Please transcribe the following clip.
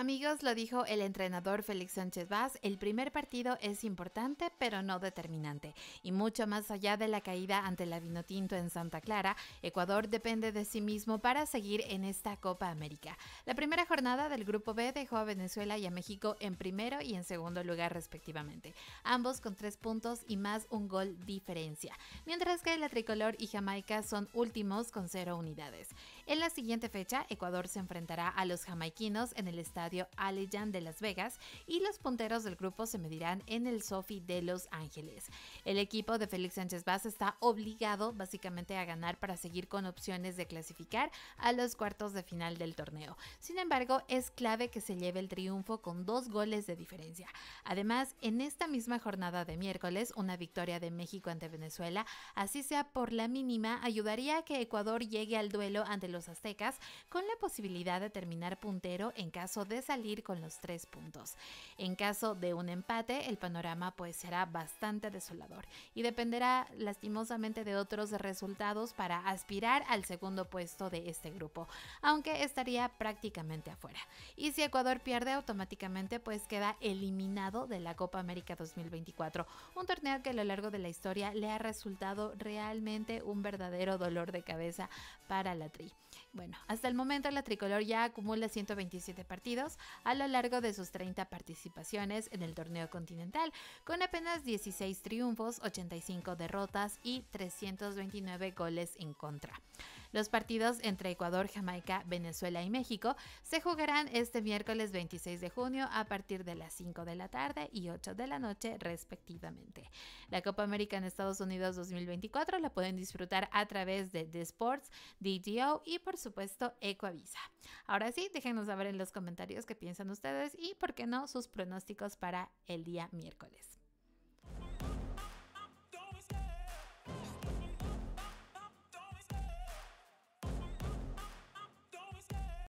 Amigos, lo dijo el entrenador Félix Sánchez Vaz, el primer partido es importante pero no determinante. Y mucho más allá de la caída ante la Vinotinto en Santa Clara, Ecuador depende de sí mismo para seguir en esta Copa América. La primera jornada del Grupo B dejó a Venezuela y a México en primero y en segundo lugar respectivamente, ambos con tres puntos y más un gol diferencia, mientras que la Tricolor y Jamaica son últimos con cero unidades. En la siguiente fecha, Ecuador se enfrentará a los jamaiquinos en el estadio Estadio de Las Vegas y los punteros del grupo se medirán en el Sofi de Los Ángeles. El equipo de Félix Sánchez Vaz está obligado básicamente a ganar para seguir con opciones de clasificar a los cuartos de final del torneo. Sin embargo, es clave que se lleve el triunfo con dos goles de diferencia. Además, en esta misma jornada de miércoles, una victoria de México ante Venezuela, así sea por la mínima, ayudaría a que Ecuador llegue al duelo ante los aztecas con la posibilidad de terminar puntero en caso de salir con los tres puntos. En caso de un empate, el panorama pues será bastante desolador y dependerá lastimosamente de otros resultados para aspirar al segundo puesto de este grupo, aunque estaría prácticamente afuera. Y si Ecuador pierde automáticamente pues queda eliminado de la Copa América 2024, un torneo que a lo largo de la historia le ha resultado realmente un verdadero dolor de cabeza para la Tri. Bueno, hasta el momento la tricolor ya acumula 127 partidos a lo largo de sus 30 participaciones en el torneo continental, con apenas 16 triunfos, 85 derrotas y 329 goles en contra. Los partidos entre Ecuador, Jamaica, Venezuela y México se jugarán este miércoles 26 de junio a partir de las 5 de la tarde y 8 de la noche respectivamente. La Copa América en Estados Unidos 2024 la pueden disfrutar a través de The Sports, DGO y por supuesto Ecuavisa. Ahora sí, déjenos saber en los comentarios qué piensan ustedes y, por qué no, sus pronósticos para el día miércoles.